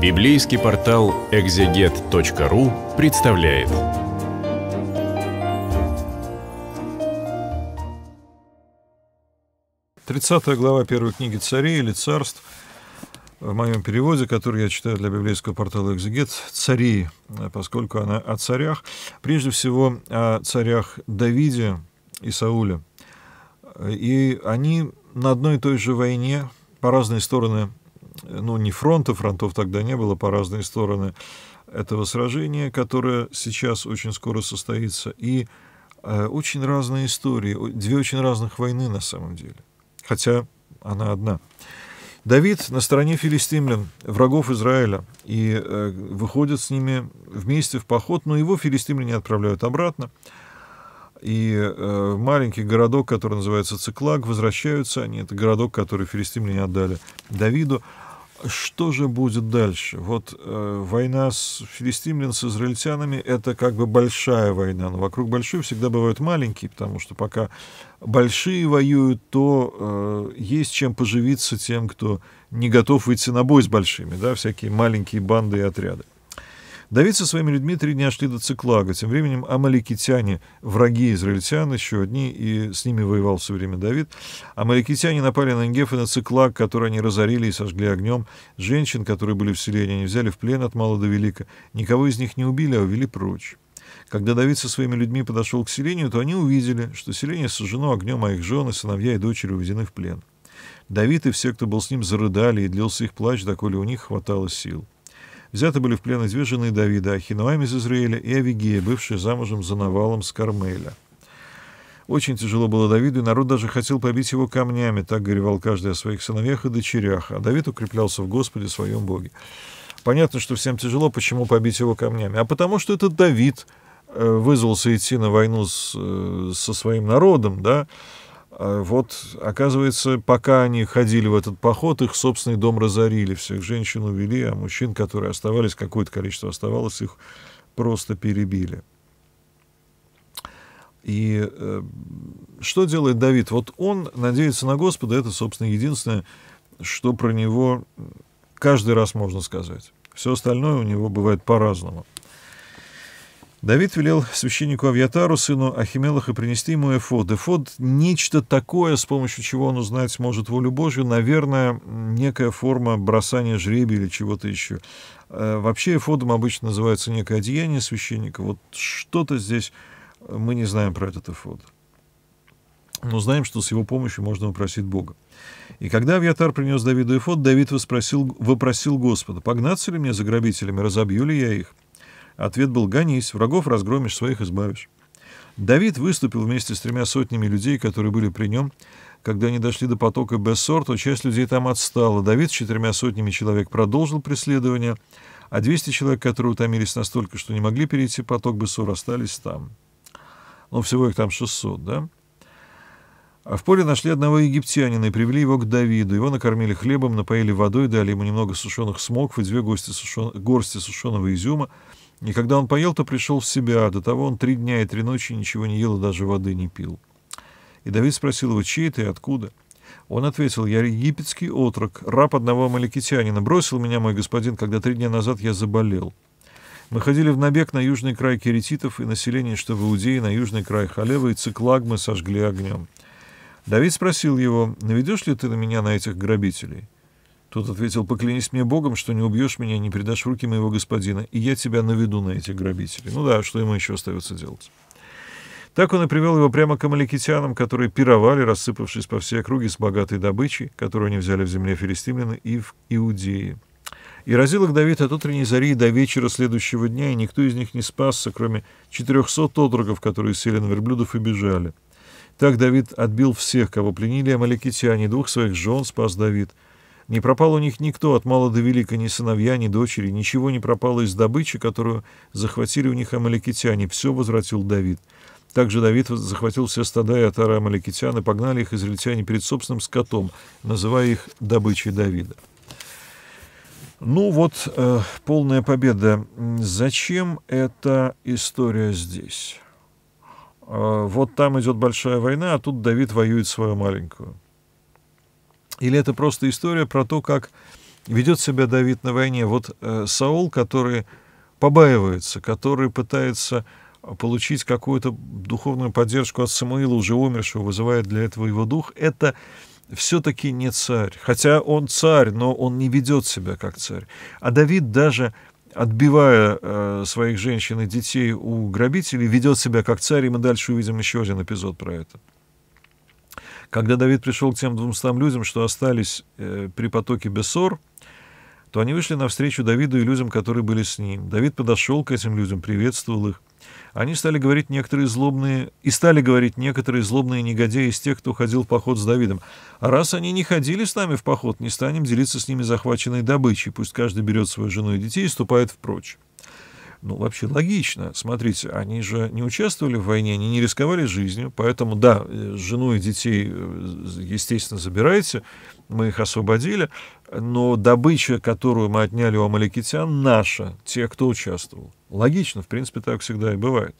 Библейский портал экзегет.ру представляет. Тридцатая глава первой книги царей или царств в моем переводе, который я читаю для библейского портала «Экзегет», «Цари», поскольку она о царях, прежде всего о царях Давиде и Сауле. И они на одной и той же войне по разные стороны ну, не фронта, фронтов тогда не было по разные стороны этого сражения, которое сейчас очень скоро состоится, и э, очень разные истории, две очень разных войны на самом деле, хотя она одна. Давид на стороне филистимлян, врагов Израиля, и э, выходит с ними вместе в поход, но его филистимляне отправляют обратно, и э, маленький городок, который называется Циклаг, возвращаются они, это городок, который филистимляне отдали Давиду, что же будет дальше? Вот э, война с филистимлян, с израильтянами, это как бы большая война, но вокруг большой всегда бывают маленькие, потому что пока большие воюют, то э, есть чем поживиться тем, кто не готов идти на бой с большими, да, всякие маленькие банды и отряды. Давид со своими людьми три дня шли до Циклага. Тем временем амаликитяне, враги израильтян, еще одни, и с ними воевал все время Давид. Амаликитяне напали на Ингеф и на Циклаг, который они разорили и сожгли огнем. Женщин, которые были в селении, они взяли в плен от мала до велика. Никого из них не убили, а увели прочь. Когда Давид со своими людьми подошел к селению, то они увидели, что селение сожжено огнем, а их жены, сыновья и дочери уведены в плен. Давид и все, кто был с ним, зарыдали, и длился их плач, доколе у них хватало сил. Взяты были в плен две Давида, Ахинуам из Израиля и Авигея, бывшая замужем за Навалом с Кармеля. Очень тяжело было Давиду, и народ даже хотел побить его камнями, так горевал каждый о своих сыновьях и дочерях, а Давид укреплялся в Господе, своем Боге. Понятно, что всем тяжело, почему побить его камнями, а потому что этот Давид э, вызвался идти на войну с, э, со своим народом, да, а вот, оказывается, пока они ходили в этот поход, их собственный дом разорили, всех женщин увели, а мужчин, которые оставались, какое-то количество оставалось, их просто перебили. И э, что делает Давид? Вот он надеется на Господа, это, собственно, единственное, что про него каждый раз можно сказать. Все остальное у него бывает по-разному. Давид велел священнику Авьятару, сыну Ахимелаха, принести ему эфод. Эфод — нечто такое, с помощью чего он узнать сможет волю Божью, наверное, некая форма бросания жребия или чего-то еще. Э, вообще эфодом обычно называется некое одеяние священника. Вот что-то здесь э, мы не знаем про этот эфод. Но знаем, что с его помощью можно упросить Бога. И когда Авьятар принес Давиду эфод, Давид вопросил, вопросил Господа, «Погнаться ли мне за грабителями, разобью ли я их?» Ответ был «гонись, врагов разгромишь, своих избавишь». Давид выступил вместе с тремя сотнями людей, которые были при нем. Когда они дошли до потока Бессор, то часть людей там отстала. Давид с четырьмя сотнями человек продолжил преследование, а 200 человек, которые утомились настолько, что не могли перейти поток Бессор, остались там. Ну, всего их там 600, да? А в поле нашли одного египтянина и привели его к Давиду. Его накормили хлебом, напоили водой, дали ему немного сушеных смокв и две горсти, сушен... горсти сушеного изюма — и когда он поел, то пришел в себя. До того он три дня и три ночи ничего не ел и даже воды не пил. И Давид спросил его, чей ты и откуда? Он ответил, я египетский отрок, раб одного маликитянина. Бросил меня мой господин, когда три дня назад я заболел. Мы ходили в набег на южный край керетитов и население, что в Иудее, на южный край Халевы и Циклагмы сожгли огнем. Давид спросил его, наведешь ли ты на меня на этих грабителей? Тот ответил, поклянись мне Богом, что не убьешь меня, не предашь в руки моего господина, и я тебя наведу на этих грабителей. Ну да, что ему еще остается делать? Так он и привел его прямо к амаликитянам, которые пировали, рассыпавшись по всей округе с богатой добычей, которую они взяли в земле филистимляна и в Иудее. И разил их Давид от утренней зари до вечера следующего дня, и никто из них не спасся, кроме 400 отроков, которые сели на верблюдов и бежали. Так Давид отбил всех, кого пленили амаликитяне, двух своих жен спас Давид — не пропал у них никто, от мала до велика, ни сыновья, ни дочери. Ничего не пропало из добычи, которую захватили у них амаликитяне. Все возвратил Давид. Также Давид захватил все стада и отары амаликитян и погнали их израильтяне перед собственным скотом, называя их «добычей Давида». Ну вот, э, полная победа. Зачем эта история здесь? Э, вот там идет большая война, а тут Давид воюет свою маленькую. Или это просто история про то, как ведет себя Давид на войне? Вот э, Саул, который побаивается, который пытается получить какую-то духовную поддержку от Самуила, уже умершего, вызывает для этого его дух, это все-таки не царь. Хотя он царь, но он не ведет себя как царь. А Давид даже отбивая э, своих женщин и детей у грабителей, ведет себя как царь, и мы дальше увидим еще один эпизод про это. Когда Давид пришел к тем двумстам людям, что остались э, при потоке Бессор, то они вышли навстречу Давиду и людям, которые были с ним. Давид подошел к этим людям, приветствовал их. Они стали говорить некоторые злобные, и стали говорить некоторые злобные негодяи из тех, кто ходил в поход с Давидом. А раз они не ходили с нами в поход, не станем делиться с ними захваченной добычей. Пусть каждый берет свою жену и детей и ступает впрочь. Ну, вообще логично. Смотрите, они же не участвовали в войне, они не рисковали жизнью, поэтому, да, э, жену и детей, э, естественно, забирайте, мы их освободили, но добыча, которую мы отняли у амаликитян, наша, те, кто участвовал. Логично, в принципе, так всегда и бывает.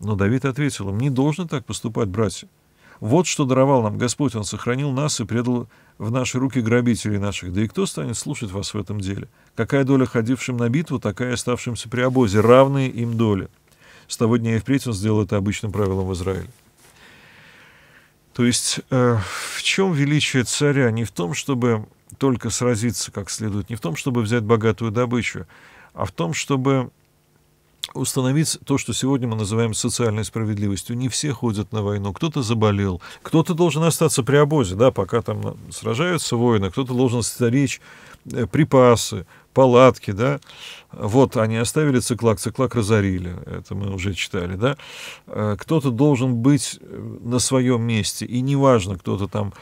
Но Давид ответил им, не должно так поступать, братья. Вот что даровал нам Господь, Он сохранил нас и предал в наши руки грабителей наших. Да и кто станет слушать вас в этом деле? Какая доля ходившим на битву, такая оставшимся при обозе, равные им доли. С того дня и впредь он сделал это обычным правилом в Израиле. То есть э, в чем величие царя? Не в том, чтобы только сразиться как следует, не в том, чтобы взять богатую добычу, а в том, чтобы установить то, что сегодня мы называем социальной справедливостью. Не все ходят на войну. Кто-то заболел, кто-то должен остаться при обозе, да, пока там сражаются воины, кто-то должен стеречь э, припасы, палатки, да, вот они оставили циклак, циклак разорили, это мы уже читали, да, э, кто-то должен быть э, на своем месте, и неважно, кто-то там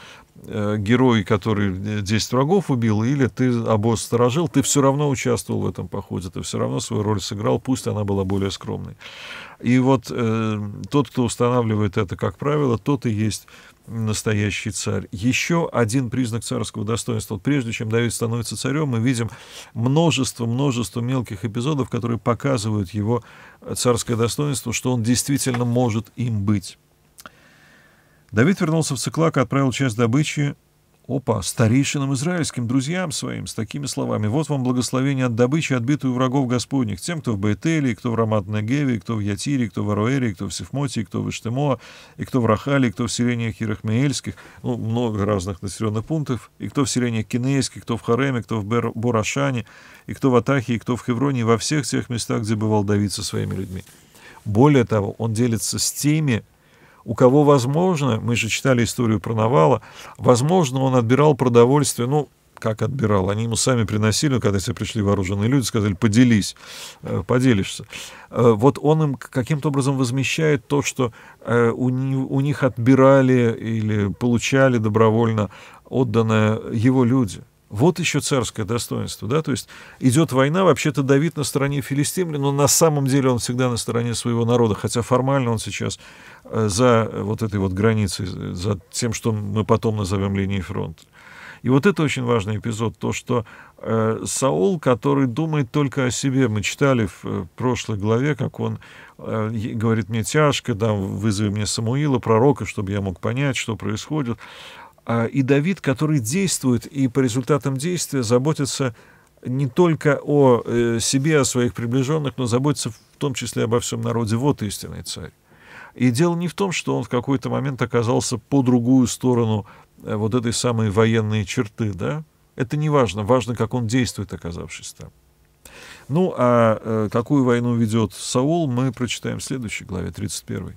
э, герой, который 10 врагов убил, или ты обоз сторожил, ты все равно участвовал в этом походе, ты все равно свою роль сыграл, пусть она была более скромной. И вот э, тот, кто устанавливает это как правило, тот и есть настоящий царь. Еще один признак царского достоинства. Вот прежде чем Давид становится царем, мы видим множество-множество мелких эпизодов, которые показывают его царское достоинство, что он действительно может им быть. Давид вернулся в Циклак и отправил часть добычи опа, старейшинам израильским, друзьям своим, с такими словами. Вот вам благословение от добычи, отбитую врагов господних, тем, кто в Бетели, кто в Рамат-Негеве, кто в Ятире, кто в Аруэре, кто в Сифмоте, кто в Иштемоа, и кто в Рахале, кто в селениях Ерахмеельских, ну, много разных населенных пунктов, и кто в селениях Кинейских, кто в Хареме, кто в Бер Борашане, и кто в Атахе, и кто в Хевроне, и во всех тех местах, где бывал Давид со своими людьми. Более того, он делится с теми, у кого возможно, мы же читали историю про Навала, возможно, он отбирал продовольствие, ну, как отбирал, они ему сами приносили, но ну, когда все пришли вооруженные люди, сказали, поделись, э, поделишься. Э, вот он им каким-то образом возмещает то, что э, у них отбирали или получали добровольно отданное его люди. Вот еще царское достоинство, да, то есть идет война, вообще-то Давид на стороне филистимлян, но на самом деле он всегда на стороне своего народа, хотя формально он сейчас э, за э, вот этой вот границей, э, за тем, что мы потом назовем линией фронта. И вот это очень важный эпизод, то, что э, Саул, который думает только о себе, мы читали в э, прошлой главе, как он э, говорит, мне тяжко, да, вызови мне Самуила, пророка, чтобы я мог понять, что происходит. А, и Давид, который действует и по результатам действия заботится не только о э, себе, о своих приближенных, но заботится в том числе обо всем народе. Вот истинный царь. И дело не в том, что он в какой-то момент оказался по другую сторону э, вот этой самой военной черты, да? Это не важно. Важно, как он действует, оказавшись там. Ну, а э, какую войну ведет Саул, мы прочитаем в следующей главе, 31.